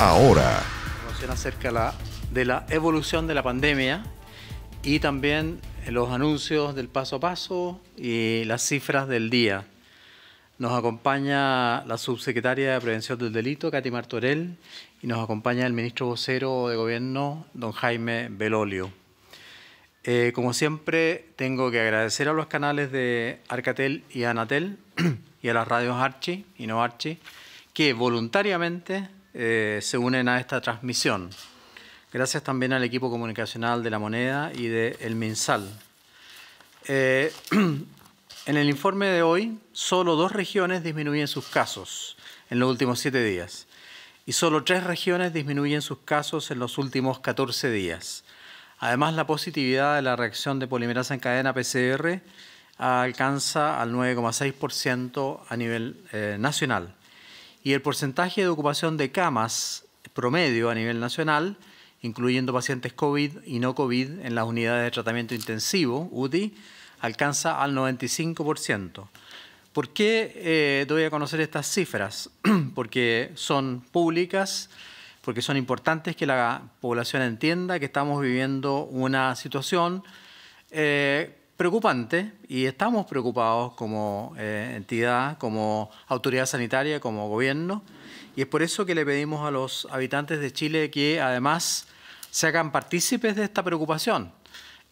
ahora. Información acerca la, de la evolución de la pandemia y también los anuncios del paso a paso y las cifras del día. Nos acompaña la subsecretaria de Prevención del Delito, Katy Martorell, y nos acompaña el ministro vocero de Gobierno, don Jaime Belolio. Eh, como siempre, tengo que agradecer a los canales de Arcatel y Anatel y a las radios Archi y no Archi, que voluntariamente eh, se unen a esta transmisión. Gracias también al equipo comunicacional de La Moneda y de El Minsal. Eh, en el informe de hoy, solo dos regiones disminuyen sus casos en los últimos siete días y solo tres regiones disminuyen sus casos en los últimos 14 días. Además, la positividad de la reacción de polimerasa en cadena PCR alcanza al 9,6% a nivel eh, nacional y el porcentaje de ocupación de camas promedio a nivel nacional, incluyendo pacientes COVID y no COVID en las unidades de tratamiento intensivo, UTI, alcanza al 95%. ¿Por qué eh, doy a conocer estas cifras? porque son públicas, porque son importantes que la población entienda que estamos viviendo una situación eh, preocupante y estamos preocupados como eh, entidad, como autoridad sanitaria, como gobierno. Y es por eso que le pedimos a los habitantes de Chile que además se hagan partícipes de esta preocupación.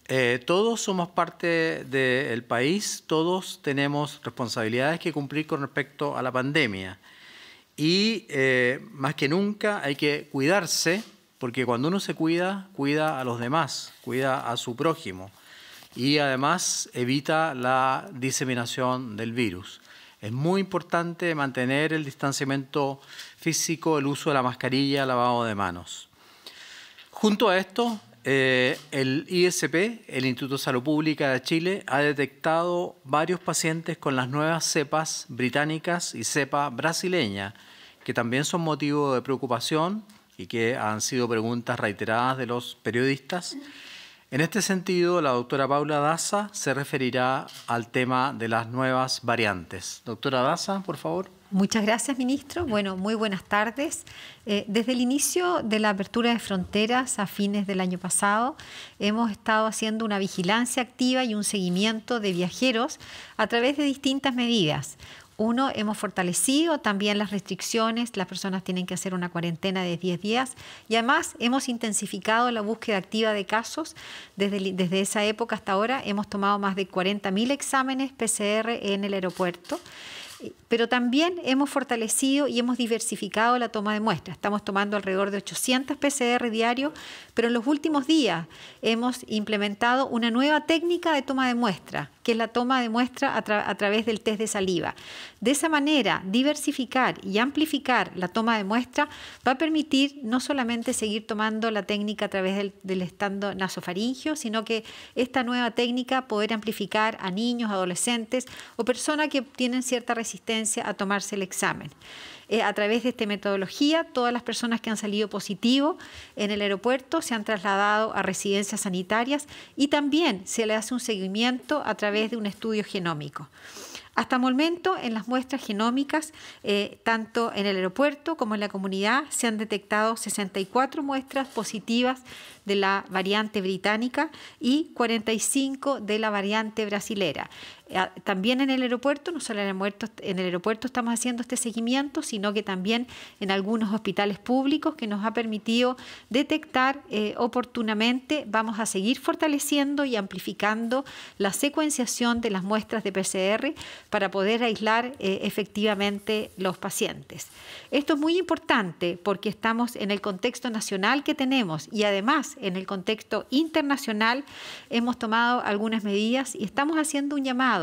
Eh, todos somos parte del país, todos tenemos responsabilidades que cumplir con respecto a la pandemia. Y eh, más que nunca hay que cuidarse, porque cuando uno se cuida, cuida a los demás, cuida a su prójimo y además evita la diseminación del virus. Es muy importante mantener el distanciamiento físico, el uso de la mascarilla, lavado de manos. Junto a esto, eh, el ISP, el Instituto de Salud Pública de Chile, ha detectado varios pacientes con las nuevas cepas británicas y cepa brasileña, que también son motivo de preocupación y que han sido preguntas reiteradas de los periodistas. En este sentido, la doctora Paula Daza se referirá al tema de las nuevas variantes. Doctora Daza, por favor. Muchas gracias, ministro. Bueno, muy buenas tardes. Eh, desde el inicio de la apertura de fronteras a fines del año pasado, hemos estado haciendo una vigilancia activa y un seguimiento de viajeros a través de distintas medidas. Uno, hemos fortalecido también las restricciones, las personas tienen que hacer una cuarentena de 10 días y además hemos intensificado la búsqueda activa de casos. Desde, desde esa época hasta ahora hemos tomado más de 40.000 exámenes PCR en el aeropuerto pero también hemos fortalecido y hemos diversificado la toma de muestra. Estamos tomando alrededor de 800 PCR diarios, pero en los últimos días hemos implementado una nueva técnica de toma de muestra, que es la toma de muestra a, través del test de saliva. De esa manera, diversificar y amplificar la toma de muestra va a permitir no solamente seguir tomando la técnica a través del, estando nasofaringio, sino que esta nueva técnica poder amplificar a niños, adolescentes o personas que tienen cierta resistencia a tomarse el examen. Eh, a través de esta metodología, todas las personas que han salido positivo en el aeropuerto se han trasladado a residencias sanitarias y también se le hace un seguimiento a través de un estudio genómico. Hasta el momento, en las muestras genómicas, eh, tanto en el aeropuerto como en la comunidad, se han detectado 64 muestras positivas de la variante británica y 45 de la variante brasilera. También en el aeropuerto, no solo en el aeropuerto, en el aeropuerto estamos haciendo este seguimiento, sino que también en algunos hospitales públicos que nos ha permitido detectar eh, oportunamente. Vamos a seguir fortaleciendo y amplificando la secuenciación de las muestras de PCR para poder aislar eh, efectivamente los pacientes. Esto es muy importante porque estamos en el contexto nacional que tenemos y además en el contexto internacional hemos tomado algunas medidas y estamos haciendo un llamado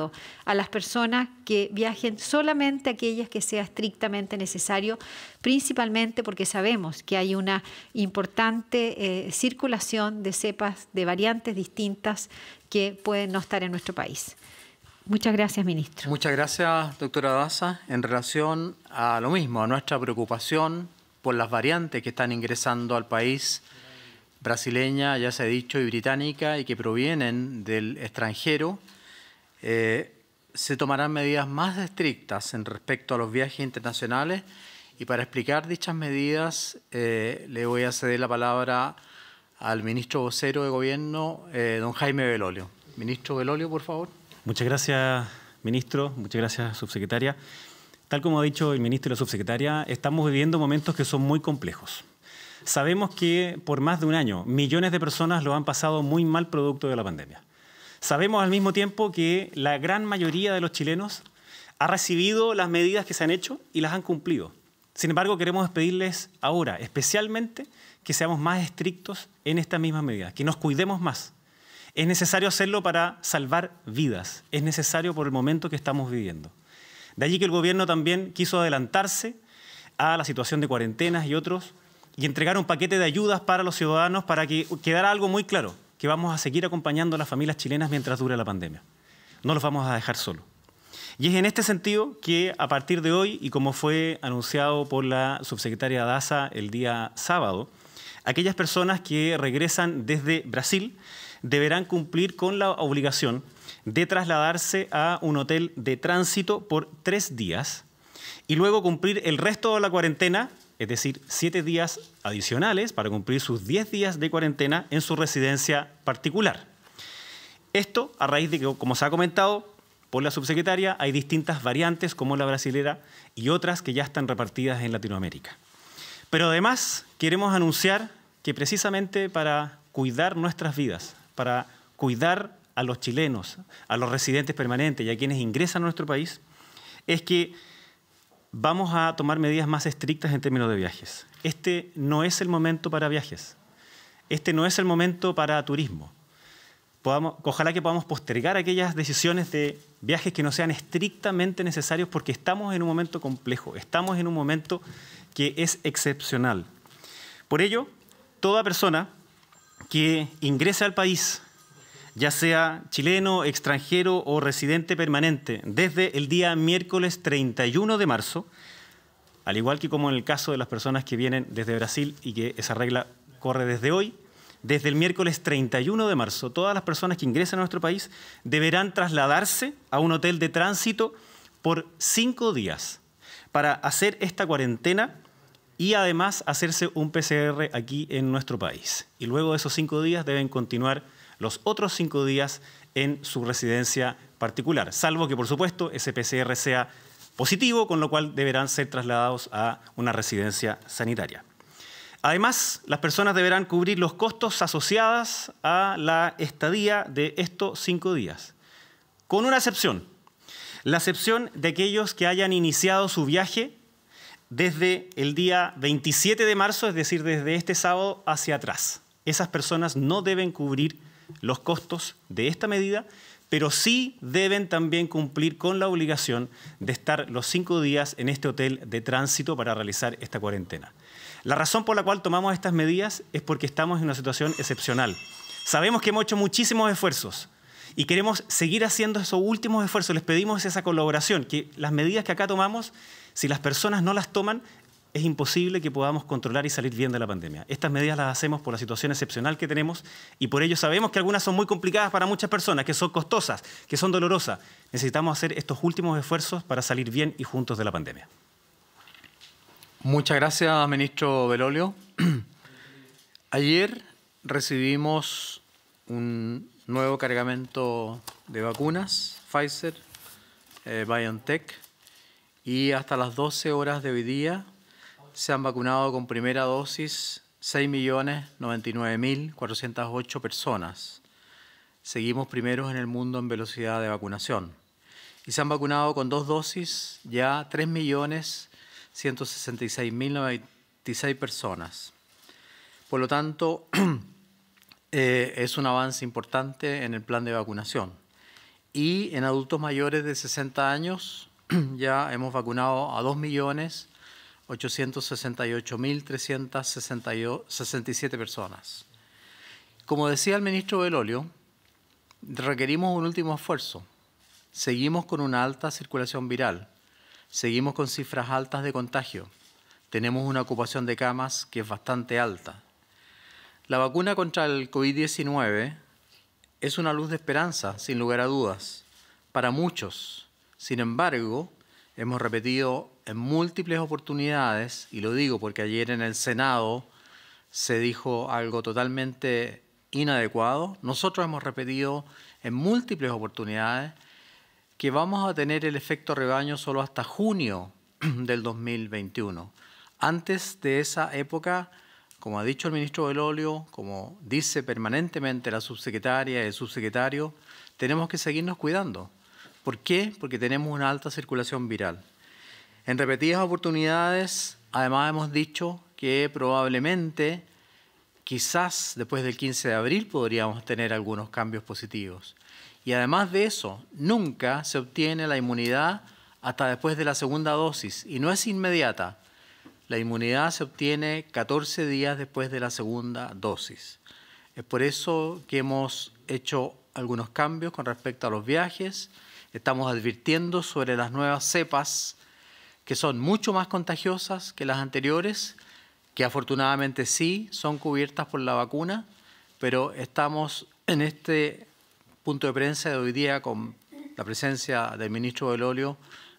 a las personas que viajen solamente aquellas que sea estrictamente necesario, principalmente porque sabemos que hay una importante eh, circulación de cepas, de variantes distintas que pueden no estar en nuestro país. Muchas gracias, ministro. Muchas gracias, doctora Daza, en relación a lo mismo, a nuestra preocupación por las variantes que están ingresando al país brasileña, ya se ha dicho, y británica, y que provienen del extranjero. Eh, se tomarán medidas más estrictas en respecto a los viajes internacionales y para explicar dichas medidas eh, le voy a ceder la palabra al ministro vocero de Gobierno, eh, don Jaime Belolio. Ministro Belolio, por favor. Muchas gracias, ministro. Muchas gracias, subsecretaria. Tal como ha dicho el ministro y la subsecretaria, estamos viviendo momentos que son muy complejos. Sabemos que por más de un año millones de personas lo han pasado muy mal producto de la pandemia. Sabemos al mismo tiempo que la gran mayoría de los chilenos ha recibido las medidas que se han hecho y las han cumplido. Sin embargo, queremos pedirles ahora, especialmente, que seamos más estrictos en estas mismas medidas, que nos cuidemos más. Es necesario hacerlo para salvar vidas, es necesario por el momento que estamos viviendo. De allí que el gobierno también quiso adelantarse a la situación de cuarentenas y otros y entregar un paquete de ayudas para los ciudadanos para que quedara algo muy claro que vamos a seguir acompañando a las familias chilenas mientras dure la pandemia. No los vamos a dejar solos. Y es en este sentido que a partir de hoy, y como fue anunciado por la subsecretaria Daza el día sábado, aquellas personas que regresan desde Brasil deberán cumplir con la obligación de trasladarse a un hotel de tránsito por tres días y luego cumplir el resto de la cuarentena es decir, siete días adicionales para cumplir sus diez días de cuarentena en su residencia particular. Esto a raíz de que, como se ha comentado por la subsecretaria, hay distintas variantes como la brasilera y otras que ya están repartidas en Latinoamérica. Pero además queremos anunciar que precisamente para cuidar nuestras vidas, para cuidar a los chilenos, a los residentes permanentes y a quienes ingresan a nuestro país, es que vamos a tomar medidas más estrictas en términos de viajes. Este no es el momento para viajes. Este no es el momento para turismo. ojalá que podamos postergar aquellas decisiones de viajes que no sean estrictamente necesarios porque estamos en un momento complejo, estamos en un momento que es excepcional. Por ello, toda persona que ingrese al país ya sea chileno, extranjero o residente permanente, desde el día miércoles 31 de marzo, al igual que como en el caso de las personas que vienen desde Brasil y que esa regla corre desde hoy, desde el miércoles 31 de marzo, todas las personas que ingresan a nuestro país deberán trasladarse a un hotel de tránsito por cinco días para hacer esta cuarentena y además hacerse un PCR aquí en nuestro país. Y luego de esos cinco días deben continuar los otros cinco días en su residencia particular, salvo que, por supuesto, ese PCR sea positivo, con lo cual deberán ser trasladados a una residencia sanitaria. Además, las personas deberán cubrir los costos asociados a la estadía de estos cinco días, con una excepción, la excepción de aquellos que hayan iniciado su viaje desde el día 27 de marzo, es decir, desde este sábado hacia atrás. Esas personas no deben cubrir los costos de esta medida, pero sí deben también cumplir con la obligación de estar los cinco días en este hotel de tránsito para realizar esta cuarentena. La razón por la cual tomamos estas medidas es porque estamos en una situación excepcional. Sabemos que hemos hecho muchísimos esfuerzos, y queremos seguir haciendo esos últimos esfuerzos. Les pedimos esa colaboración, que las medidas que acá tomamos, si las personas no las toman, es imposible que podamos controlar y salir bien de la pandemia. Estas medidas las hacemos por la situación excepcional que tenemos y por ello sabemos que algunas son muy complicadas para muchas personas, que son costosas, que son dolorosas. Necesitamos hacer estos últimos esfuerzos para salir bien y juntos de la pandemia. Muchas gracias, ministro Belolio. Ayer recibimos un nuevo cargamento de vacunas, Pfizer, eh, BioNTech, y hasta las 12 horas de hoy día se han vacunado con primera dosis 6.099.408 personas. Seguimos primeros en el mundo en velocidad de vacunación. Y se han vacunado con dos dosis ya 3.166.096 personas. Por lo tanto, eh, es un avance importante en el plan de vacunación. Y en adultos mayores de 60 años ya hemos vacunado a 2 millones 868.367 personas. Como decía el ministro Belolio, requerimos un último esfuerzo. Seguimos con una alta circulación viral, seguimos con cifras altas de contagio, tenemos una ocupación de camas que es bastante alta. La vacuna contra el COVID-19 es una luz de esperanza, sin lugar a dudas, para muchos. Sin embargo, hemos repetido en múltiples oportunidades, y lo digo porque ayer en el Senado se dijo algo totalmente inadecuado, nosotros hemos repetido en múltiples oportunidades que vamos a tener el efecto rebaño solo hasta junio del 2021. Antes de esa época, como ha dicho el ministro del Olio, como dice permanentemente la subsecretaria y el subsecretario, tenemos que seguirnos cuidando. ¿Por qué? Porque tenemos una alta circulación viral. En repetidas oportunidades, además hemos dicho que probablemente, quizás después del 15 de abril, podríamos tener algunos cambios positivos. Y además de eso, nunca se obtiene la inmunidad hasta después de la segunda dosis y no es inmediata. La inmunidad se obtiene 14 días después de la segunda dosis. Es por eso que hemos hecho algunos cambios con respecto a los viajes. Estamos advirtiendo sobre las nuevas cepas que son mucho más contagiosas que las anteriores, que afortunadamente sí son cubiertas por la vacuna, pero estamos en este punto de prensa de hoy día con la presencia del ministro del Olio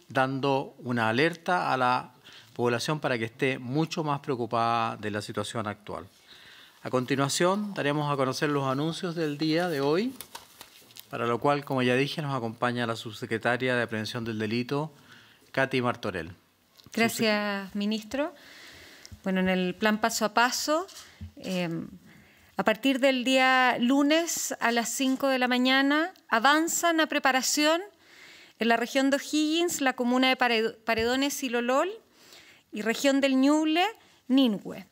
dando una alerta a la población para que esté mucho más preocupada de la situación actual. A continuación daremos a conocer los anuncios del día de hoy, para lo cual, como ya dije, nos acompaña la subsecretaria de Prevención del Delito, Katy Martorell. Gracias, ministro. Bueno, en el plan paso a paso, eh, a partir del día lunes a las 5 de la mañana, avanzan a preparación en la región de O'Higgins, la comuna de Paredones y Lolol, y región del Ñuble, Ninhue.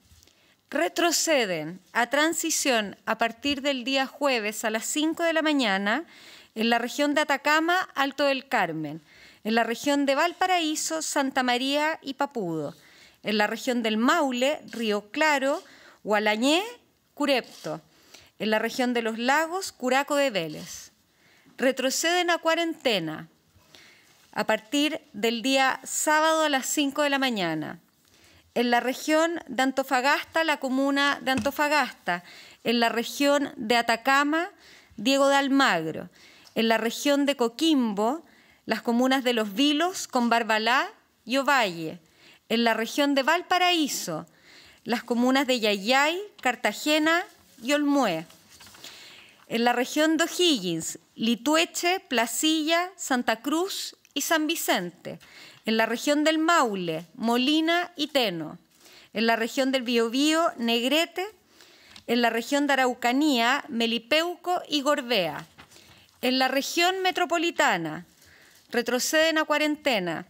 Retroceden a transición a partir del día jueves a las 5 de la mañana en la región de Atacama, Alto del Carmen, en la región de Valparaíso, Santa María y Papudo, en la región del Maule, Río Claro, Gualañé, Curepto, en la región de los lagos, Curaco de Vélez. Retroceden a cuarentena a partir del día sábado a las 5 de la mañana. En la región de Antofagasta, la comuna de Antofagasta. En la región de Atacama, Diego de Almagro. En la región de Coquimbo, las comunas de Los Vilos con Barbalá y Ovalle, en la región de Valparaíso, las comunas de Yayay, Cartagena y Olmué, en la región de O'Higgins, Litueche, Placilla, Santa Cruz y San Vicente, en la región del Maule, Molina y Teno, en la región del Biobío, Negrete, en la región de Araucanía, Melipeuco y Gorbea, en la región metropolitana, retroceden a cuarentena.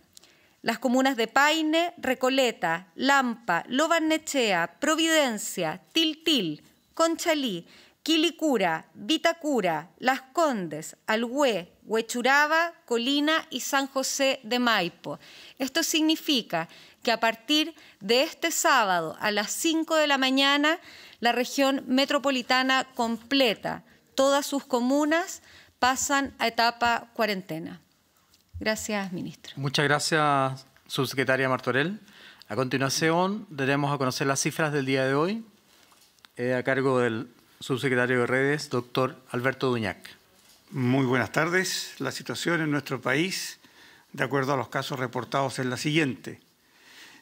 Las comunas de Paine, Recoleta, Lampa, Lobarnechea, Providencia, Tiltil, Conchalí, Quilicura, Vitacura, Las Condes, Alhué, Huechuraba, Colina y San José de Maipo. Esto significa que a partir de este sábado a las 5 de la mañana, la región metropolitana completa, todas sus comunas pasan a etapa cuarentena. Gracias, ministro. Muchas gracias, subsecretaria Martorell. A continuación, daremos a conocer las cifras del día de hoy eh, a cargo del subsecretario de Redes, doctor Alberto Duñac. Muy buenas tardes. La situación en nuestro país, de acuerdo a los casos reportados, es la siguiente.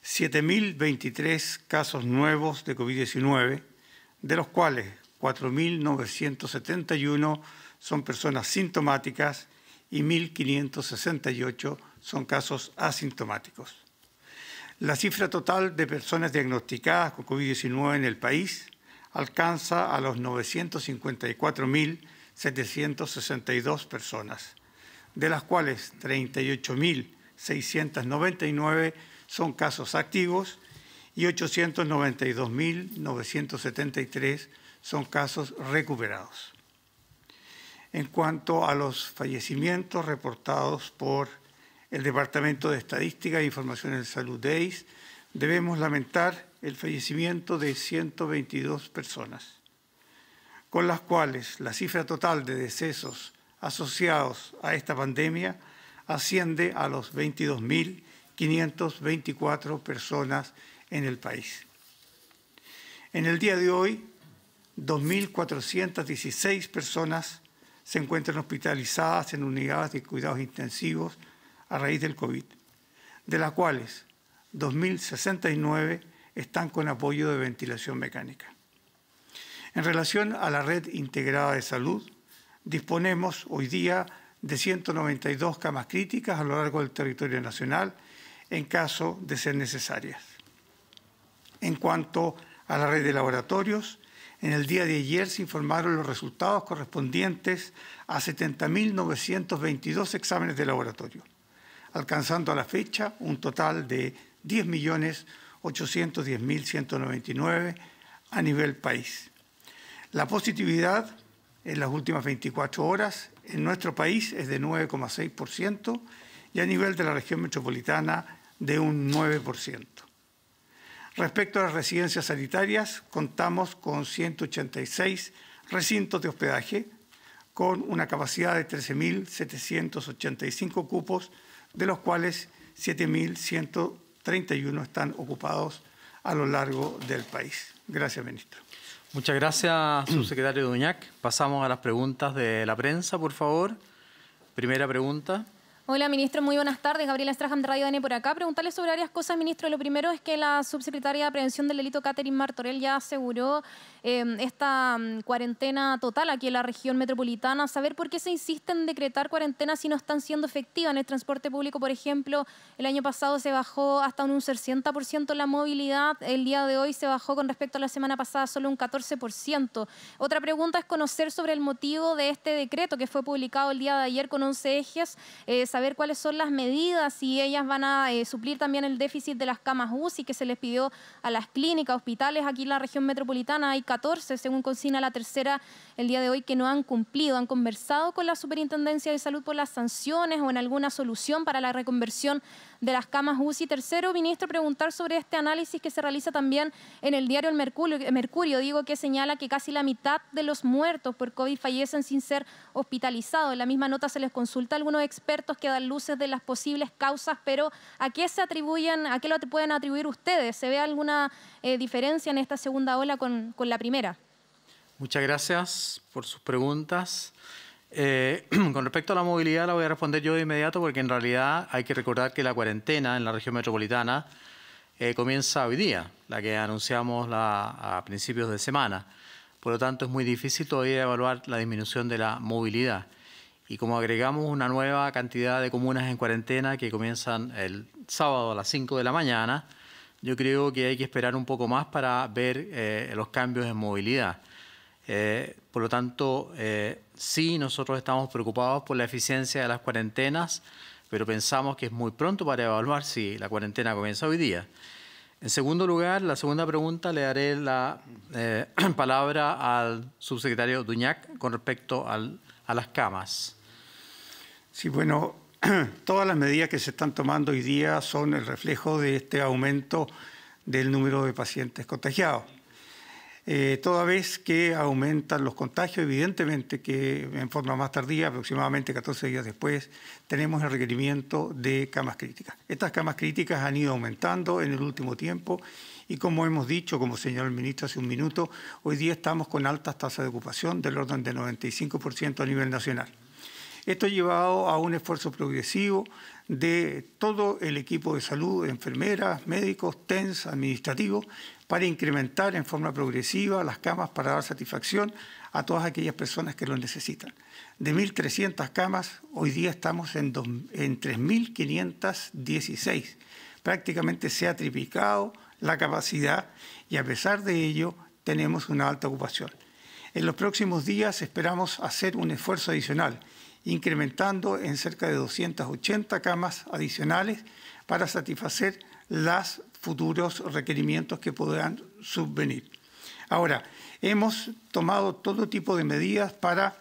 7.023 casos nuevos de COVID-19, de los cuales 4.971 son personas sintomáticas y 1.568 son casos asintomáticos. La cifra total de personas diagnosticadas con COVID-19 en el país alcanza a los 954.762 personas, de las cuales 38.699 son casos activos y 892.973 son casos recuperados en cuanto a los fallecimientos reportados por el Departamento de Estadística e Información en Salud DEIS, debemos lamentar el fallecimiento de 122 personas, con las cuales la cifra total de decesos asociados a esta pandemia asciende a los 22.524 personas en el país. En el día de hoy, 2.416 personas se encuentran hospitalizadas en unidades de cuidados intensivos a raíz del COVID, de las cuales 2.069 están con apoyo de ventilación mecánica. En relación a la red integrada de salud, disponemos hoy día de 192 camas críticas a lo largo del territorio nacional en caso de ser necesarias. En cuanto a la red de laboratorios, en el día de ayer se informaron los resultados correspondientes a 70.922 exámenes de laboratorio, alcanzando a la fecha un total de 10.810.199 a nivel país. La positividad en las últimas 24 horas en nuestro país es de 9,6% y a nivel de la región metropolitana de un 9%. Respecto a las residencias sanitarias, contamos con 186 recintos de hospedaje, con una capacidad de 13.785 cupos, de los cuales 7.131 están ocupados a lo largo del país. Gracias, ministro. Muchas gracias, subsecretario Duñac. Pasamos a las preguntas de la prensa, por favor. Primera pregunta. Hola, ministro. Muy buenas tardes. Gabriela Strahan de Radio DN por acá. Preguntarle sobre varias cosas, ministro. Lo primero es que la subsecretaria de Prevención del Delito, Catherine Martorell, ya aseguró em, esta em, cuarentena total aquí en la región metropolitana. Saber por qué se insiste en decretar cuarentena si no están siendo efectivas en el transporte público. Por ejemplo, el año pasado se bajó hasta un 60% la movilidad. El día de hoy se bajó con respecto a la semana pasada solo un 14%. Otra pregunta es conocer sobre el motivo de este decreto que fue publicado el día de ayer con 11 ejes. Eh, ver cuáles son las medidas, y ellas van a eh, suplir también el déficit de las camas UCI que se les pidió a las clínicas, hospitales. Aquí en la región metropolitana hay 14, según consigna la tercera el día de hoy, que no han cumplido. Han conversado con la Superintendencia de Salud por las sanciones o en alguna solución para la reconversión de las camas UCI. Tercero, ministro, preguntar sobre este análisis que se realiza también en el diario El Mercurio, eh, Mercurio digo que señala que casi la mitad de los muertos por COVID fallecen sin ser hospitalizados. En la misma nota se les consulta a algunos expertos que dan luces de las posibles causas, pero ¿a qué se atribuyen, a qué lo pueden atribuir ustedes? ¿Se ve alguna eh, diferencia en esta segunda ola con, con, la primera? Muchas gracias por sus preguntas. Eh, con respecto a la movilidad, la voy a responder yo de inmediato porque en realidad hay que recordar que la cuarentena en la región metropolitana eh, comienza hoy día, la que anunciamos la, a principios de semana. Por lo tanto, es muy difícil todavía evaluar la disminución de la movilidad y como agregamos una nueva cantidad de comunas en cuarentena que comienzan el sábado a las 5 de la mañana, yo creo que hay que esperar un poco más para ver eh, los cambios en movilidad. Eh, por lo tanto, eh, sí, nosotros estamos preocupados por la eficiencia de las cuarentenas, pero pensamos que es muy pronto para evaluar si la cuarentena comienza hoy día. En segundo lugar, la segunda pregunta le daré la palabra al subsecretario Duñac con respecto a las camas. Sí, bueno, todas las medidas que se están tomando hoy día son el reflejo de este aumento del número de pacientes contagiados. Eh, toda vez que aumentan los contagios, evidentemente que en forma más tardía, aproximadamente 14 días después, tenemos el requerimiento de camas críticas. Estas camas críticas han ido aumentando en el último tiempo y como hemos dicho, como señaló el ministro hace un minuto, hoy día estamos con altas tasas de ocupación del orden del 95% a nivel nacional. Esto ha llevado a un esfuerzo progresivo de todo el equipo de salud, enfermeras, médicos, TENS, administrativos, para incrementar en forma progresiva las camas para dar satisfacción a todas aquellas personas que lo necesitan. De 1.300 camas, hoy día estamos en, en 3.516. Prácticamente se ha triplicado la capacidad y a pesar de ello tenemos una alta ocupación. En los próximos días esperamos hacer un esfuerzo adicional incrementando en cerca de 280 camas adicionales para satisfacer los futuros requerimientos que puedan subvenir. Ahora, hemos tomado todo tipo de medidas para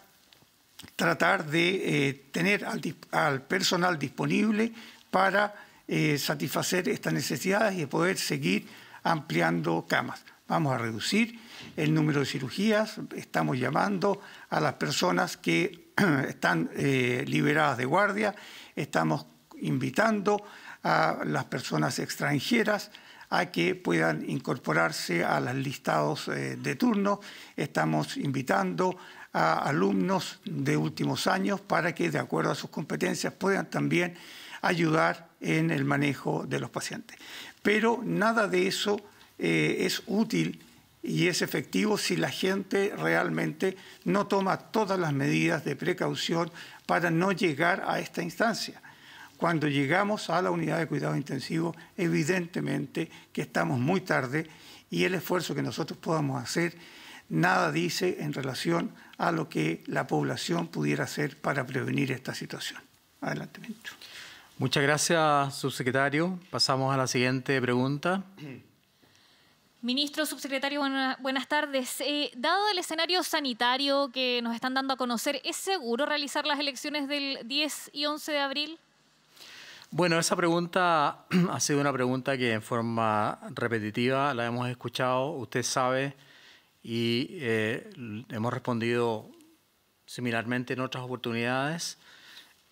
tratar de eh, tener al, personal disponible para eh, satisfacer estas necesidades y poder seguir ampliando camas. Vamos a reducir el número de cirugías, estamos llamando a las personas que están eh, liberadas de guardia, estamos invitando a las personas extranjeras a que puedan incorporarse a los listados eh, de turno, estamos invitando a alumnos de últimos años para que de acuerdo a sus competencias puedan también ayudar en el manejo de los pacientes. Pero nada de eso eh, es útil y es efectivo si la gente realmente no toma todas las medidas de precaución para no llegar a esta instancia. Cuando llegamos a la unidad de cuidado intensivo, evidentemente que estamos muy tarde y el esfuerzo que nosotros podamos hacer nada dice en relación a lo que la población pudiera hacer para prevenir esta situación. Adelante, Muchas gracias, subsecretario. Pasamos a la siguiente pregunta. Ministro, subsecretario, buenas tardes. Eh, dado el escenario sanitario que nos están dando a conocer, ¿es seguro realizar las elecciones del 10 y 11 de abril? Bueno, esa pregunta ha sido una pregunta que en forma repetitiva la hemos escuchado, usted sabe, y eh, hemos respondido similarmente en otras oportunidades.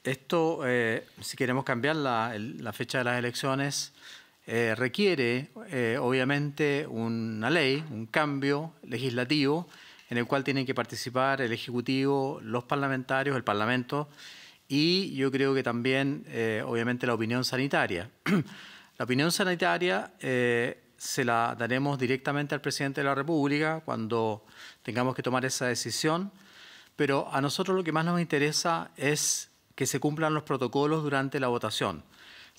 Esto, eh, si queremos cambiar la fecha de las elecciones, eh, requiere eh, obviamente una ley, un cambio legislativo en el cual tienen que participar el Ejecutivo, los parlamentarios, el Parlamento y yo creo que también eh, obviamente la opinión sanitaria. la opinión sanitaria se la daremos directamente al presidente de la República cuando tengamos que tomar esa decisión, pero a nosotros lo que más nos interesa es que se cumplan los protocolos durante la votación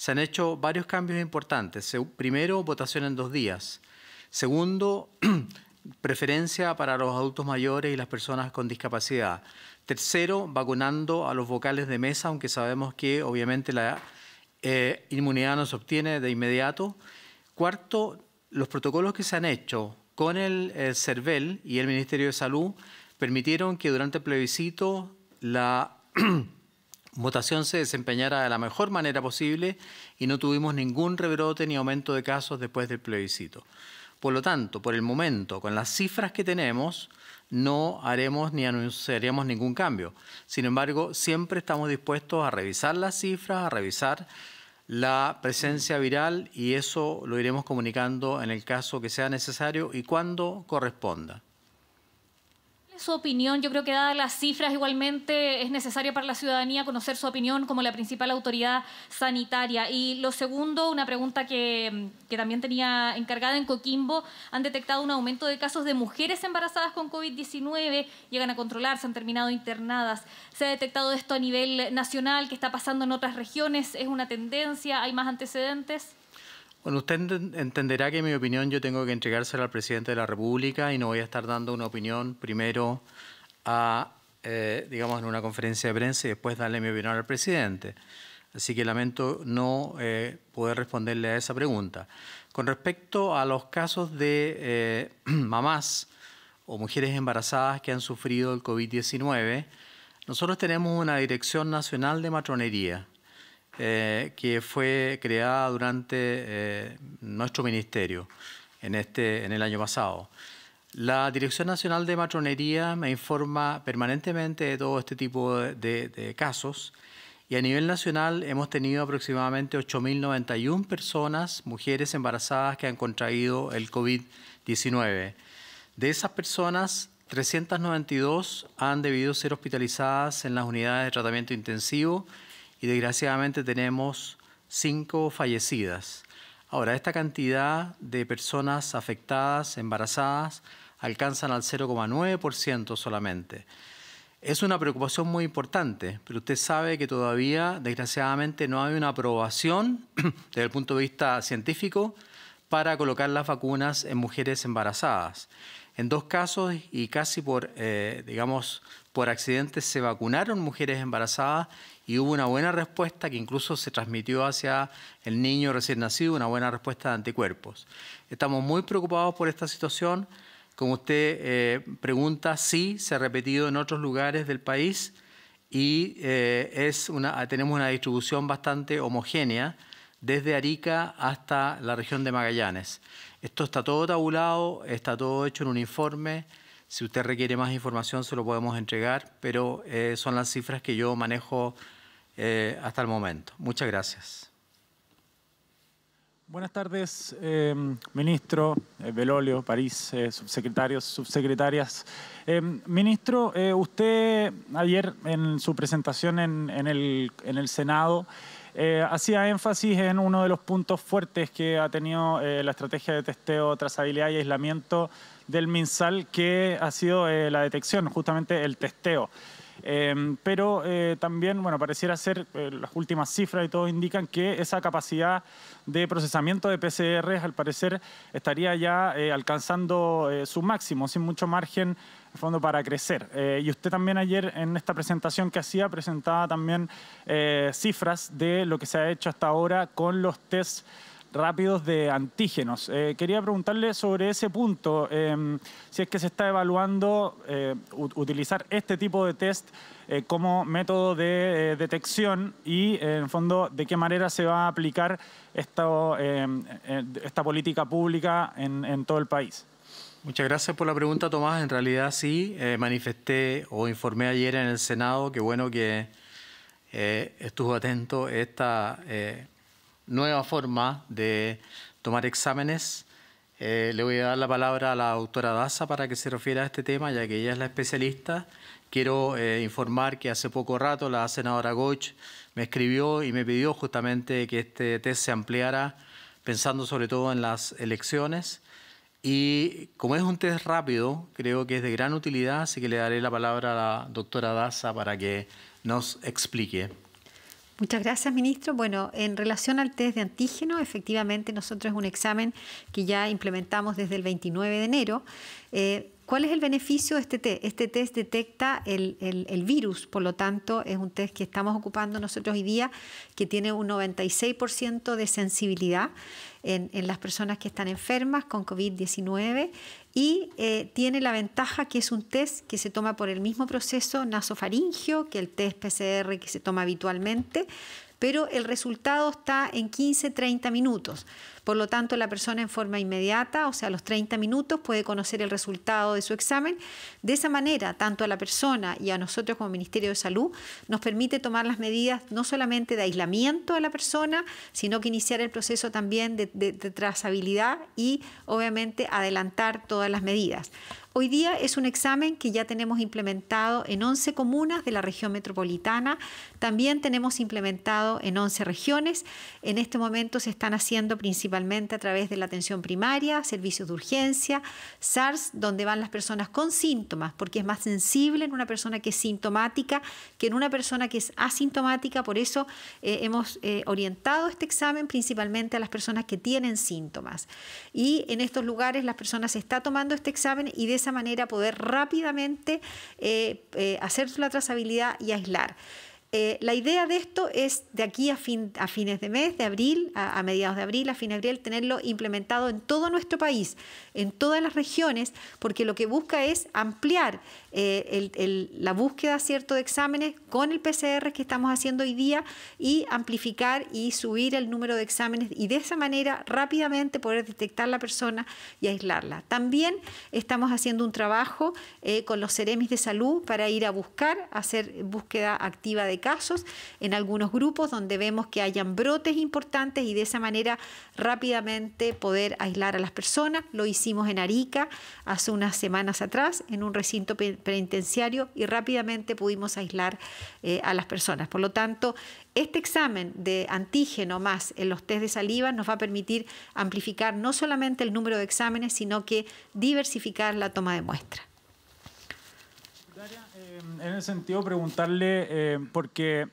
se han hecho varios cambios importantes. Primero, votación en dos días. Segundo, preferencia para los adultos mayores y las personas con discapacidad. Tercero, vacunando a los vocales de mesa, aunque sabemos que obviamente la eh, inmunidad no se obtiene de inmediato. Cuarto, los protocolos que se han hecho con el eh, CERVEL y el Ministerio de Salud permitieron que durante el plebiscito la votación se desempeñara de la mejor manera posible y no tuvimos ningún rebrote ni aumento de casos después del plebiscito. Por lo tanto, por el momento, con las cifras que tenemos, no haremos ni anunciaremos ningún cambio. Sin embargo, siempre estamos dispuestos a revisar las cifras, a revisar la presencia viral y eso lo iremos comunicando en el caso que sea necesario y cuando corresponda su opinión? Yo creo que dadas las cifras igualmente es necesario para la ciudadanía conocer su opinión como la principal autoridad sanitaria. Y lo segundo, una pregunta que, también tenía encargada en Coquimbo, han detectado un aumento de casos de mujeres embarazadas con COVID-19, llegan a controlarse, han terminado internadas. ¿Se ha detectado esto a nivel nacional? ¿Qué está pasando en otras regiones? ¿Es una tendencia? ¿Hay más antecedentes? Bueno, usted entenderá que mi opinión yo tengo que entregársela al presidente de la República y no voy a estar dando una opinión primero a, eh, digamos, en una conferencia de prensa y después darle mi opinión al presidente. Así que lamento no eh, poder responderle a esa pregunta. Con respecto a los casos de eh, mamás o mujeres embarazadas que han sufrido el COVID-19, nosotros tenemos una Dirección Nacional de Matronería eh, que fue creada durante eh, nuestro ministerio en, este, en el año pasado. La Dirección Nacional de Matronería me informa permanentemente de todo este tipo de casos y a nivel nacional hemos tenido aproximadamente 8.091 personas, mujeres embarazadas que han contraído el COVID-19. De esas personas, 392 han debido ser hospitalizadas en las unidades de tratamiento intensivo y desgraciadamente tenemos cinco fallecidas. Ahora, esta cantidad de personas afectadas, embarazadas, alcanzan al 0,9% solamente. Es una preocupación muy importante, pero usted sabe que todavía, desgraciadamente, no hay una aprobación desde el punto de vista científico para colocar las vacunas en mujeres embarazadas. En dos casos y casi por, eh, digamos, por accidente se vacunaron mujeres embarazadas y hubo una buena respuesta que incluso se transmitió hacia el niño recién nacido, una buena respuesta de anticuerpos. Estamos muy preocupados por esta situación. Como usted eh, pregunta, sí se ha repetido en otros lugares del país y eh, es una, tenemos una distribución bastante homogénea desde Arica hasta la región de Magallanes. Esto está todo tabulado, está todo hecho en un informe. Si usted requiere más información, se lo podemos entregar, pero eh, son las cifras que yo manejo eh, hasta el momento. Muchas gracias. Buenas tardes, em, ministro eh, Belolio, París, eh, subsecretarios, subsecretarias. Em, ministro, usted ayer en su presentación en el, Senado hacía énfasis en uno de los puntos fuertes que ha tenido la estrategia de testeo, trazabilidad y aislamiento del MinSal, que ha sido la detección, justamente el testeo. Em, pero eh, también, bueno, pareciera ser, eh, las últimas cifras y todo indican que esa capacidad de procesamiento de PCR al parecer estaría ya eh, alcanzando su máximo, sin mucho margen fondo para crecer. y usted también ayer en esta presentación que hacía presentaba también cifras de lo que se ha hecho hasta ahora con los tests rápidos de antígenos. Eh, quería preguntarle sobre ese punto, em, si es que se está evaluando eh, utilizar este tipo de test eh, como método de detección y, en fondo, de qué manera se va a aplicar esta, em, esta política pública en, en, todo el país. Muchas gracias por la pregunta, Tomás. En realidad sí, manifesté o informé ayer en el Senado que bueno que estuvo atento esta nueva forma de tomar exámenes. Eh, le voy a dar la palabra a la doctora Daza para que se refiera a este tema, ya que ella es la especialista. Quiero eh, informar que hace poco rato la senadora Goch me escribió y me pidió justamente que este test se ampliara, pensando sobre todo en las elecciones. Y como es un test rápido, creo que es de gran utilidad, así que le daré la palabra a la doctora Daza para que nos explique. Muchas gracias, ministro. Bueno, en relación al test de antígeno, efectivamente nosotros es un examen que ya implementamos desde el 29 de enero. Eh, ¿Cuál es el beneficio de este test? Este test detecta el, virus, por lo tanto es un test que estamos ocupando nosotros hoy día, que tiene un 96% de sensibilidad en, las personas que están enfermas con COVID-19 y eh, tiene la ventaja que es un test que se toma por el mismo proceso nasofaringio que el test PCR que se toma habitualmente, pero el resultado está en 15-30 minutos. Por lo tanto, la persona en forma inmediata, o sea, los 30 minutos, puede conocer el resultado de su examen. De esa manera, tanto a la persona y a nosotros como Ministerio de Salud, nos permite tomar las medidas no solamente de aislamiento a la persona, sino que iniciar el proceso también de trazabilidad y, obviamente, adelantar todas las medidas. Hoy día es un examen que ya tenemos implementado en 11 comunas de la región metropolitana, también tenemos implementado en 11 regiones. En este momento se están haciendo principalmente a través de la atención primaria, servicios de urgencia, SARS, donde van las personas con síntomas, porque es más sensible en una persona que es sintomática que en una persona que es asintomática, por eso eh, hemos eh, orientado este examen principalmente a las personas que tienen síntomas. Y en estos lugares las personas se está tomando este examen y de esa manera poder rápidamente eh, eh, hacer la trazabilidad y aislar. Eh, la idea de esto es de aquí a, fines de mes, de abril, a, mediados de abril, a fines de abril, tenerlo implementado en todo nuestro país, en todas las regiones, porque lo que busca es ampliar eh, la búsqueda cierto, de exámenes con el PCR que estamos haciendo hoy día y amplificar y subir el número de exámenes y de esa manera rápidamente poder detectar la persona y aislarla. También estamos haciendo un trabajo eh, con los Ceremis de Salud para ir a buscar, hacer búsqueda activa de casos en algunos grupos donde vemos que hayan brotes importantes y de esa manera rápidamente poder aislar a las personas. Lo hicimos en Arica hace unas semanas atrás en un recinto penitenciario y rápidamente pudimos aislar eh, a las personas. Por lo tanto, este examen de antígeno más en los test de saliva nos va a permitir amplificar no solamente el número de exámenes, sino que diversificar la toma de muestra. Eh, en el sentido preguntarle, eh, porque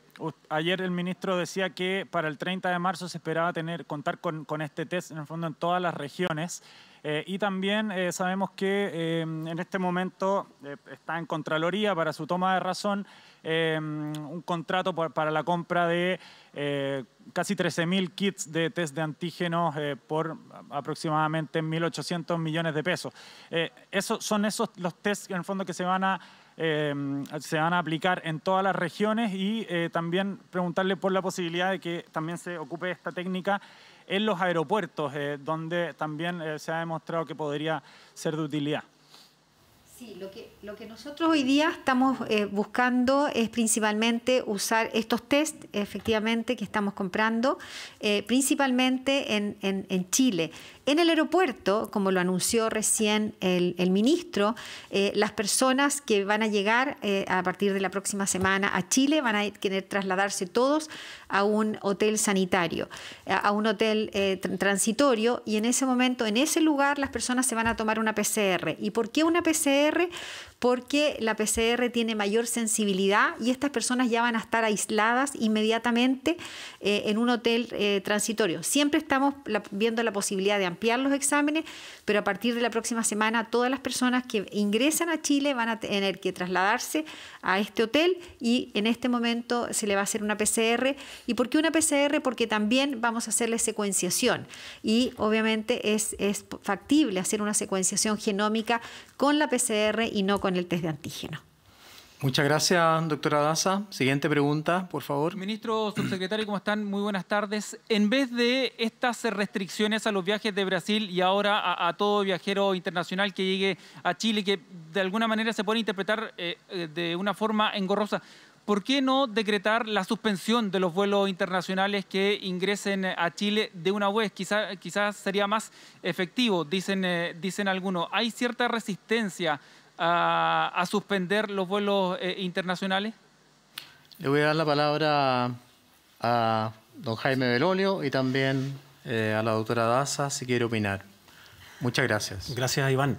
ayer el ministro decía que para el 30 de marzo se esperaba tener, contar con, este test en el fondo en todas las regiones. Eh, y también eh, sabemos que eh, en este momento está en Contraloría para su toma de razón un contrato para la compra de casi 13.000 kits de test de antígenos por aproximadamente 1.800 millones de pesos. Eso, son esos los tests en el fondo que se van a, se van a aplicar en todas las regiones y también también preguntarle por la posibilidad de que también se ocupe esta técnica en los aeropuertos, eh, donde también eh, se ha demostrado que podría ser de utilidad. Sí, lo que, nosotros hoy día estamos eh, buscando es principalmente usar estos test, efectivamente, que estamos comprando, principalmente en Chile. En el aeropuerto, como lo anunció recién el, ministro, eh, las personas que van a llegar eh, a partir de la próxima semana a Chile van a querer trasladarse todos a un hotel sanitario, a un hotel eh, transitorio y en ese momento, en ese lugar, las personas se van a tomar una PCR. ¿Y por qué una PCR? porque la PCR tiene mayor sensibilidad y estas personas ya van a estar aisladas inmediatamente en un hotel transitorio. Siempre estamos viendo la posibilidad de ampliar los exámenes, pero a partir de la próxima semana todas las personas que ingresan a Chile van a tener que trasladarse a este hotel y en este momento se le va a hacer una PCR. ¿Y por qué una PCR? Porque también vamos a hacerle secuenciación y obviamente es, es factible hacer una secuenciación genómica con la PCR y no con el test de antígeno. Muchas gracias, doctora Daza. Siguiente pregunta, por favor. Ministro, subsecretario, ¿cómo están? Muy buenas tardes. En vez de estas restricciones a los viajes de Brasil y ahora a, todo viajero internacional que llegue a Chile, que de alguna manera se puede interpretar eh, eh, de una forma engorrosa, ¿por qué no decretar la suspensión de los vuelos internacionales que ingresen a Chile de una vez? quizás sería más efectivo, dicen, eh, dicen algunos. Hay cierta resistencia a, suspender los vuelos eh, internacionales? Le voy a dar la palabra a don Jaime Belolio y también eh, a la doctora Daza si quiere opinar. Muchas gracias. Gracias, Iván.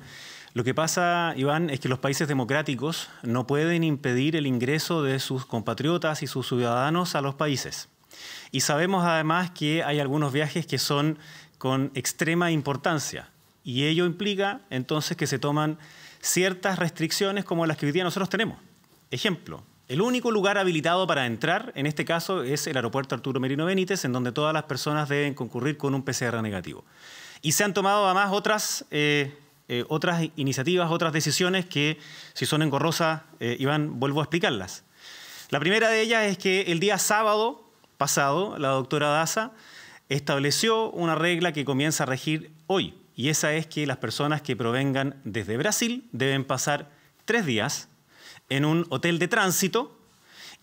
Lo que pasa, Iván, es que los países democráticos no pueden impedir el ingreso de sus compatriotas y sus ciudadanos a los países. Y sabemos además que hay algunos viajes que son con extrema importancia. Y ello implica entonces que se toman ciertas restricciones como las que hoy día nosotros tenemos. Ejemplo, el único lugar habilitado para entrar, en este caso, es el aeropuerto Arturo Merino Benítez, en donde todas las personas deben concurrir con un PCR negativo. Y se han tomado además otras, eh, eh, otras iniciativas, otras decisiones que, si son engorrosas, eh, Iván, vuelvo a explicarlas. La primera de ellas es que el día sábado pasado, la doctora Daza estableció una regla que comienza a regir hoy, y esa es que las personas que provengan desde Brasil deben pasar tres días en un hotel de tránsito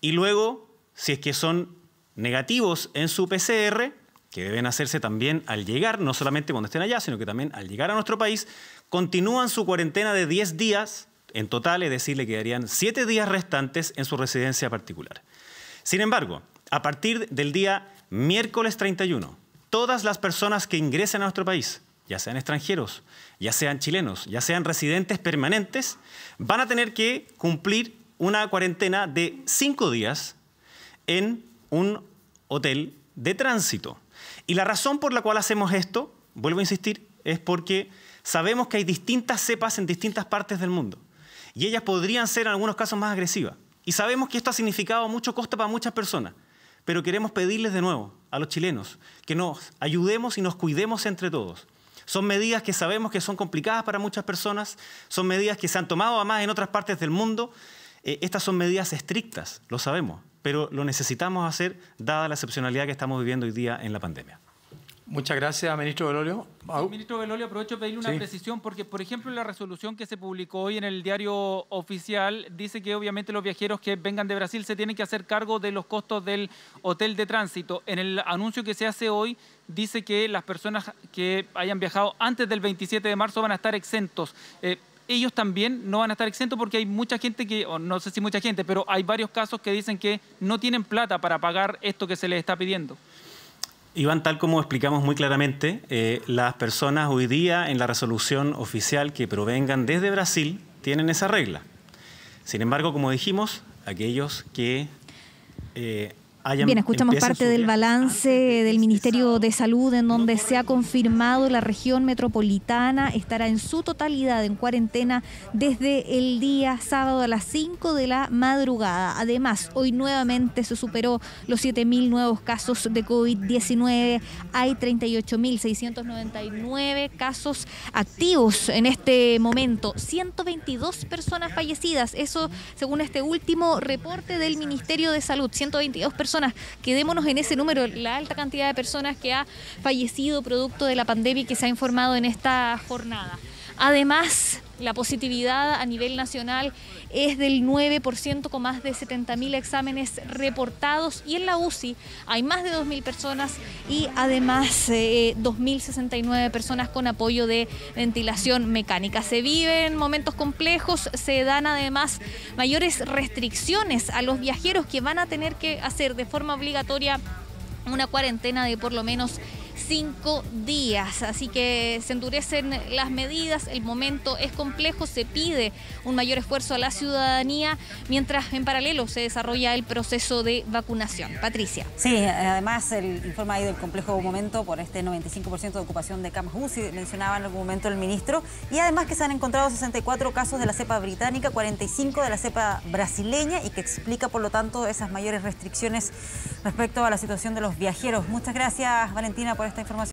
y luego, si es que son negativos en su PCR, que deben hacerse también al llegar, no solamente cuando estén allá, sino que también al llegar a nuestro país, continúan su cuarentena de 10 días en total, es decir, le quedarían siete días restantes en su residencia particular. Sin embargo, a partir del día miércoles 31, todas las personas que ingresen a nuestro país ya sean extranjeros, ya sean chilenos, ya sean residentes permanentes, van a tener que cumplir una cuarentena de cinco días en un hotel de tránsito. Y la razón por la cual hacemos esto, vuelvo a insistir, es porque sabemos que hay distintas cepas en distintas partes del mundo y ellas podrían ser en algunos casos más agresivas. Y sabemos que esto ha significado mucho costo para muchas personas, pero queremos pedirles de nuevo a los chilenos que nos ayudemos y nos cuidemos entre todos. Son medidas que sabemos que son complicadas para muchas personas, son medidas que se han tomado además en otras partes del mundo. Eh, estas son medidas estrictas, lo sabemos, pero lo necesitamos hacer dada la excepcionalidad que estamos viviendo hoy día en la pandemia. Muchas gracias, ministro Belolio. ministro Belolio, aprovecho para pedirle una precisión porque, por ejemplo, la resolución que se publicó hoy en el diario oficial dice que obviamente los viajeros que vengan de Brasil se tienen que hacer cargo de los costos del hotel de tránsito. En el anuncio que se hace hoy dice que las personas que hayan viajado antes del 27 de marzo van a estar exentos. Eh, ellos también no van a estar exentos porque hay mucha gente que, no sé si mucha gente, pero hay varios casos que dicen que no tienen plata para pagar esto que se les está pidiendo. Iván, tal como explicamos muy claramente, eh, las personas hoy día en la resolución oficial que provengan desde Brasil tienen esa regla. Sin embargo, como dijimos, aquellos que eh, Bien, escuchamos parte del balance del Ministerio de Salud en donde se ha confirmado la región metropolitana estará en su totalidad en cuarentena desde el día sábado a las 5 de la madrugada. Además, hoy nuevamente se superó los 7.000 nuevos casos de COVID-19. Hay 38.699 casos activos en este momento. 122 personas fallecidas. Eso según este último reporte del Ministerio de Salud. 122 personas Quedémonos en ese número, la alta cantidad de personas que ha fallecido producto de la pandemia que se ha informado en esta jornada. Además, la positividad a nivel nacional es del 9% con más de 70.000 exámenes reportados y en la UCI hay más de 2.000 personas y además 2.069 eh, personas con apoyo de ventilación mecánica. Se viven momentos complejos, se dan además mayores restricciones a los viajeros que van a tener que hacer de forma obligatoria una cuarentena de por lo menos cinco días. Así que se endurecen las medidas, el momento es complejo, se pide un mayor esfuerzo a la ciudadanía, mientras en paralelo se desarrolla el proceso de vacunación. Patricia. Sí, además el informe ahí del complejo momento por este 95% de ocupación de camas UCI, mencionaba en algún momento el ministro, y además que se han encontrado 64 casos de la cepa británica, 45 de la cepa brasileña y que explica por lo tanto esas mayores restricciones respecto a la situación de los viajeros. Muchas gracias Valentina por este información.